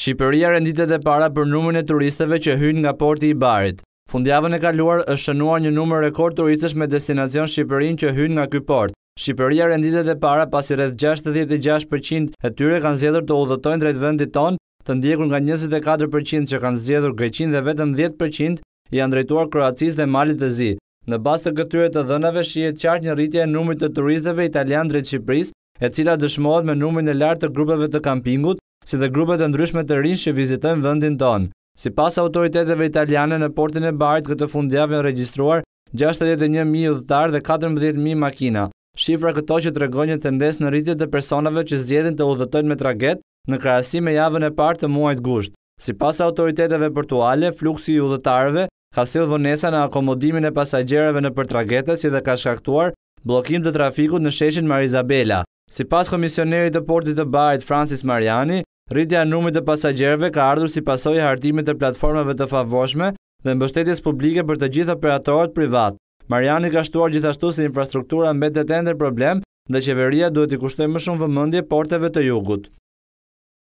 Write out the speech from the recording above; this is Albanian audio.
Shqipëria renditet e para për numërën e turistëve që hynë nga porti i barit. Fundjavën e kaluar është shënuar një numër rekord turistës me destinacion Shqipërin që hynë nga ky port. Shqipëria renditet e para pasi rreth 66% e tyre kanë zjedhur të udhëtojnë drejt vendit tonë, të ndjekur nga 24% që kanë zjedhur Greqin dhe vetëm 10% janë drejtuar Kroatis dhe Malit të zi. Në bastë të këtyre të dhënave shqiet qartë një rritje e numër të turistëve italian drejt Shqipëris, e cila dëshmohet me numër e lartë të grupeve të kampingut, si dhe grupe të ndryshme të rinjë që vizitojnë vendin tonë. Si pas autoriteteve italiane në portin e bajt këtë fundjave në registruar 61.000 udhëtarë dhe 14.000 makina. Shifra këto që të regonjë tendes në rritje të personave që zgjedhin të udhëtojnë me traget në krasi me javën e partë të muajt gusht. Si pas autoriteteve portuale, fluksi i udhëtarve ka silë vënesa në akomodimin e pasajgjereve në për tragetës i dhe ka shkaktuar blokim të trafikut në sheshin Marizabela. Si pas komisionerit të portit të bajt Francis Mariani, rritja numit të pasajgjerve ka ardhur si pasoj hartimit të platformave të favoshme dhe mbështetjes publike për të gjithë operatorët privat. Mariani ka shtuar gjithashtu si infrastruktura mbetet ender problem dhe qeveria duhet i kushtoj më shumë vëmëndje porteve të jugut.